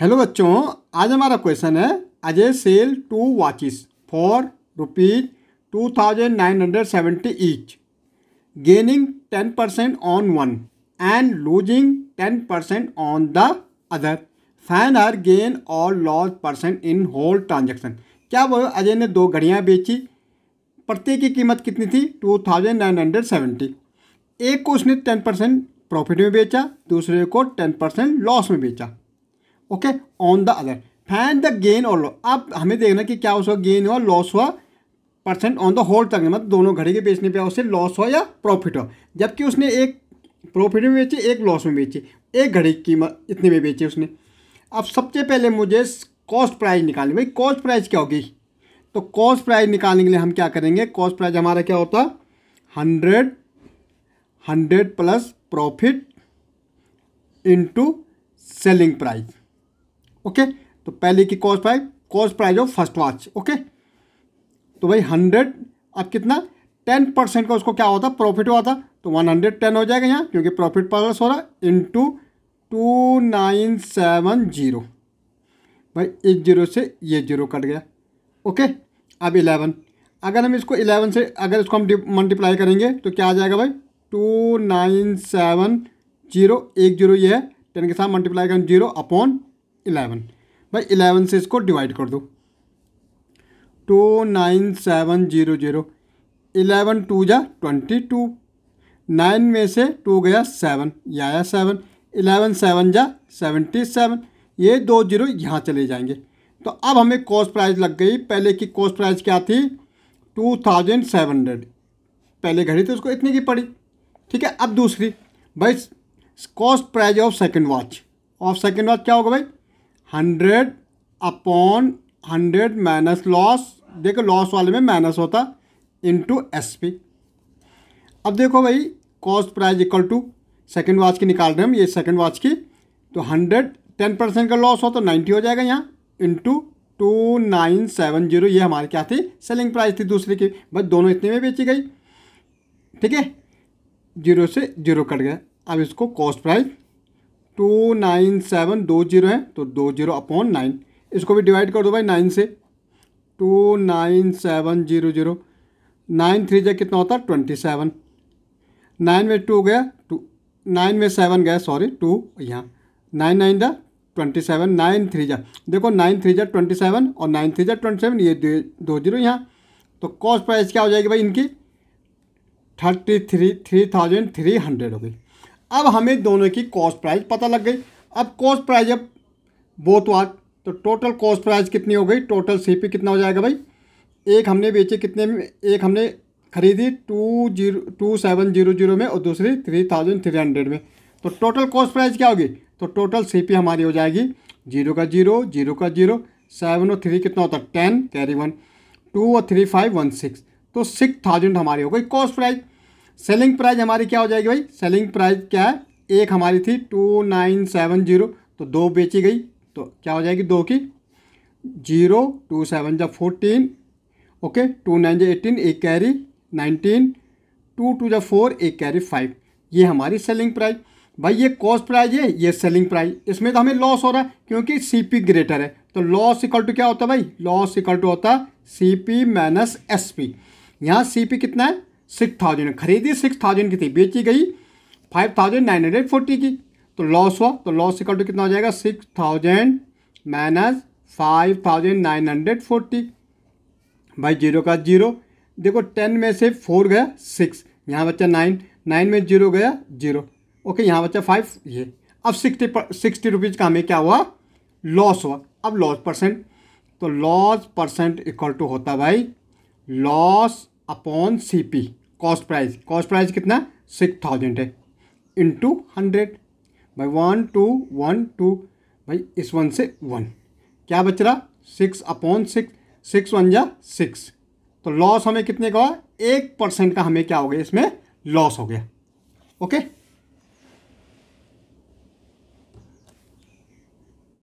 hello बच्चों आज हमारा क्वेश्चन है Ajay sell two watches for rupees two thousand nine hundred seventy each gaining ten percent on one and losing ten percent on the other फैन or gain और loss percent in whole transaction क्या वो अजय ने दो घड़ियाँ बेची प्रत्येक की कीमत कितनी थी two thousand nine hundred seventy एक को उसने टेन परसेंट प्रॉफिट में बेचा दूसरे को टेन परसेंट लॉस में बेचा ओके ऑन द अदर फैन द गेन और लॉस अब हमें देखना कि क्या उसका गेन हुआ लॉस हुआ परसेंट ऑन द होल तक मतलब दोनों घड़ी के बेचने पे उससे लॉस हो या प्रॉफिट हो जबकि उसने एक प्रॉफिट में बेची एक लॉस में बेची एक घड़ी की कीमत इतने में बेची उसने अब सबसे पहले मुझे कॉस्ट प्राइस निकालनी भाई कॉस्ट प्राइस क्या होगी तो कॉस्ट प्राइस निकालने के लिए हम क्या करेंगे कॉस्ट प्राइस हमारा क्या होता hundred hundred plus profit into selling price okay तो पहले की cost price cost price of first watch okay तो भाई हंड्रेड अब कितना टेन परसेंट का उसको क्या हुआ था प्रॉफिट हुआ था तो वन हंड्रेड टेन हो जाएगा यहाँ क्योंकि प्रॉफिट प्लस हो रहा है into two nine seven zero भाई एक जीरो से ये जीरो कट गया ओके अब इलेवन अगर हम इसको इलेवन से अगर इसको हम मल्टीप्लाई करेंगे तो क्या आ जाएगा भाई टू नाइन सेवन जीरो एक जीरो ये है टेन के साथ मल्टीप्लाई करें जीरो अपॉन इलेवन भाई इलेवन से इसको डिवाइड कर दो two nine seven zero zero eleven two जा ट्वेंटी टू नाइन में से टू गया सेवन या आया सेवन इलेवन सेवन जा सेवेंटी सेवन ये दो जीरो यहाँ चले जाएंगे तो अब हमें कॉस्ट प्राइस लग गई पहले की कॉस्ट प्राइस क्या थी टू थाउजेंड सेवन हंड्रेड पहले घड़ी तो उसको इतने की पड़ी ठीक है अब दूसरी भाई cost price of second watch of second watch क्या होगा भाई hundred upon hundred minus loss देखो लॉस वाले में माइनस होता इंटू एस पी अब देखो भाई cost price equal to second watch की निकाल रहे हैं हम ये सेकेंड वॉच की तो हंड्रेड टेन परसेंट का लॉस हो तो नाइन्टी हो जाएगा यहाँ into two nine seven zero ये हमारे क्या थी सेलिंग प्राइस थी दूसरे की बस दोनों इतने में बेची गई ठीक है जीरो से जीरो कट गया अब इसको cost price two nine seven दो जीरो हैं तो दो जीरो अपॉन नाइन इसको भी डिवाइड कर दो भाई नाइन से two nine seven zero zero nine three जै कितना होता है ट्वेंटी सेवन नाइन में टू गया टू नाइन में सेवन गया सॉरी टू यहाँ नाइन नाइन जा ट्वेंटी सेवन नाइन थ्री जा देखो नाइन थ्री जा ट्वेंटी सेवन और नाइन थ्री जा ट्वेंटी सेवन ये दो जीरो यहाँ तो कॉस्ट प्राइस क्या हो जाएगी भाई इनकी thirty three three thousand three hundred हो गई अब हमें दोनों की कॉस्ट प्राइस पता लग गई अब कॉस्ट प्राइस अब बोथ वाट तो टोटल कॉस्ट प्राइस कितनी हो गई टोटल सी पी कितना हो जाएगा भाई एक हमने बेची कितने में एक हमने खरीदी two zero two seven zero zero में और दूसरी थ्री थाउजेंड थ्री हंड्रेड में तो टोटल कॉस्ट प्राइस क्या होगी तो टोटल सी पी हमारी हो जाएगी जीरो का जीरो जीरो का जीरो सेवन और थ्री कितना होता है टेन कैरी वन टू और थ्री फाइव वन सिक्स तो सिक्स थाउजेंड हमारी हो गई कॉस्ट प्राइज़ सेलिंग प्राइस हमारी क्या हो जाएगी भाई सेलिंग प्राइस क्या है एक हमारी थी टू नाइन सेवन जीरो तो दो बेची गई तो क्या हो जाएगी दो की जीरो टू सेवन जब फोर्टीन ओके टू नाइन जो एटीन एक कैरी नाइनटीन टू टू जा फोर एक कैरी फाइव ये हमारी सेलिंग प्राइस भाई ये कॉस्ट प्राइस है ये सेलिंग प्राइस इसमें तो हमें लॉस हो रहा है क्योंकि सी पी ग्रेटर है तो लॉस इक्वल टू क्या होता है भाई लॉस इक्वल टू होता है C P minus S P यहाँ सी पी कितना है सिक्स थाउजेंड खरीदी सिक्स थाउजेंड की थी बेची गई five thousand nine hundred forty की तो लॉस हुआ तो लॉस इक्वल टू कितना हो जाएगा six thousand minus five thousand nine hundred forty भाई जीरो का जीरो देखो टेन में से फोर गया सिक्स यहाँ बच्चा नाइन नाइन में जीरो गया जीरो ओके यहाँ बच्चा फाइव ये अब सिक्सटी पर सिक्सटी रुपीज़ का हमें क्या हुआ लॉस हुआ अब लॉस परसेंट तो लॉस परसेंट इक्वल टू होता भाई loss upon C P cost price cost price कितना सिक्स थाउजेंड है इंटू हंड्रेड भाई वन टू वन टू भाई इस वन से वन क्या बच रहा six upon six six one जा सिक्स तो लॉस हमें कितने का हुआ एक परसेंट का हमें क्या हो गया इसमें लॉस हो गया ओके